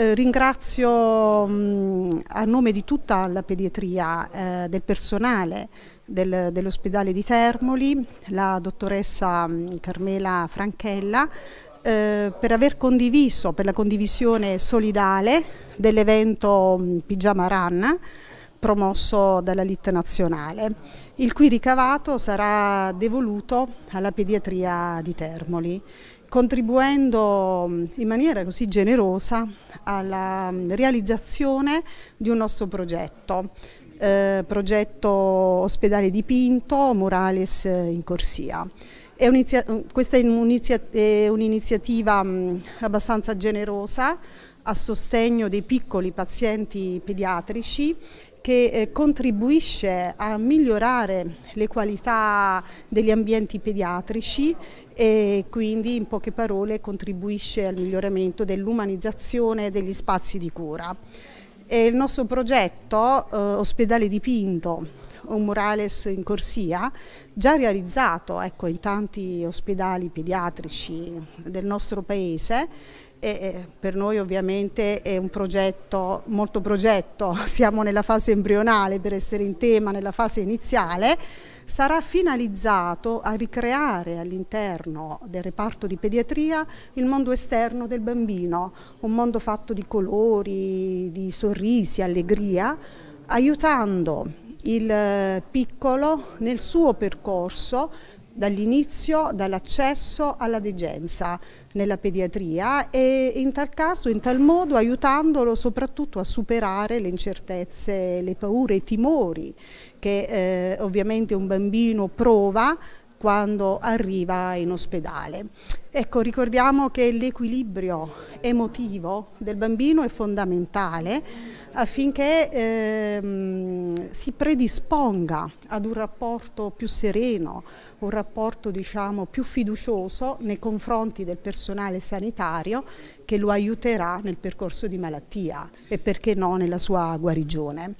Eh, ringrazio mh, a nome di tutta la pediatria, eh, del personale del, dell'ospedale di Termoli, la dottoressa mh, Carmela Franchella, eh, per aver condiviso, per la condivisione solidale dell'evento Pigiama Run promosso dalla LIT nazionale, il cui ricavato sarà devoluto alla pediatria di Termoli contribuendo mm, in maniera così generosa alla mm, realizzazione di un nostro progetto, eh, progetto ospedale dipinto Morales eh, in corsia. È questa è un'iniziativa mm, abbastanza generosa a sostegno dei piccoli pazienti pediatrici che eh, contribuisce a migliorare le qualità degli ambienti pediatrici e quindi in poche parole contribuisce al miglioramento dell'umanizzazione degli spazi di cura. E il nostro progetto eh, Ospedale dipinto un murales in corsia già realizzato ecco, in tanti ospedali pediatrici del nostro paese e per noi ovviamente è un progetto, molto progetto, siamo nella fase embrionale per essere in tema, nella fase iniziale, sarà finalizzato a ricreare all'interno del reparto di pediatria il mondo esterno del bambino, un mondo fatto di colori, di sorrisi, allegria, aiutando il eh, piccolo nel suo percorso dall'inizio, dall'accesso alla degenza nella pediatria e in tal caso, in tal modo aiutandolo soprattutto a superare le incertezze, le paure, i timori che eh, ovviamente un bambino prova quando arriva in ospedale. Ecco, ricordiamo che l'equilibrio emotivo del bambino è fondamentale affinché ehm, si predisponga ad un rapporto più sereno, un rapporto diciamo, più fiducioso nei confronti del personale sanitario che lo aiuterà nel percorso di malattia e perché no nella sua guarigione.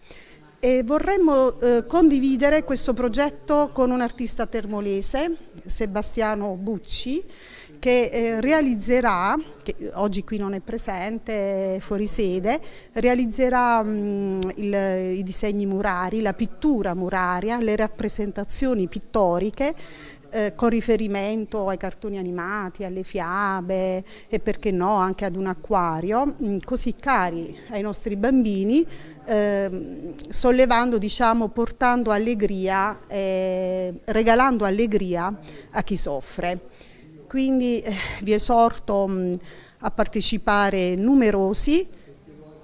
E vorremmo eh, condividere questo progetto con un artista termolese, Sebastiano Bucci, che eh, realizzerà, che oggi qui non è presente, è fuori sede, realizzerà mh, mm, il, i disegni murari, la pittura muraria, le rappresentazioni pittoriche eh, con riferimento ai cartoni animati, alle fiabe e perché no anche ad un acquario, mm, così cari ai nostri bambini, eh, sollevando, diciamo, portando allegria, eh, regalando allegria a chi soffre. Quindi eh, vi esorto mh, mm, a partecipare numerosi,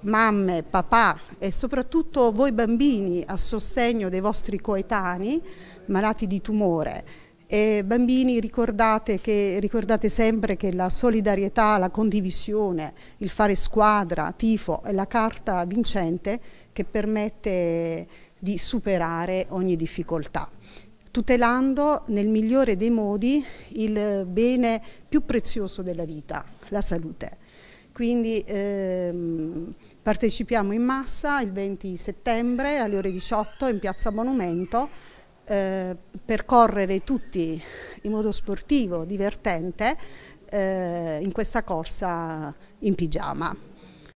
mamme, papà e soprattutto voi bambini a sostegno dei vostri coetanei malati di tumore e bambini, ricordate, che, ricordate, sempre che la solidarietà, la condivisione, il fare squadra, tifo è la carta vincente che permette di superare ogni difficoltà, tutelando nel migliore dei modi il bene più prezioso della vita, la salute. Quindi ehm, partecipiamo in massa il 20 settembre alle ore 18 in piazza Monumento eh, percorrere tutti in modo sportivo, divertente, eh, in questa corsa in pigiama.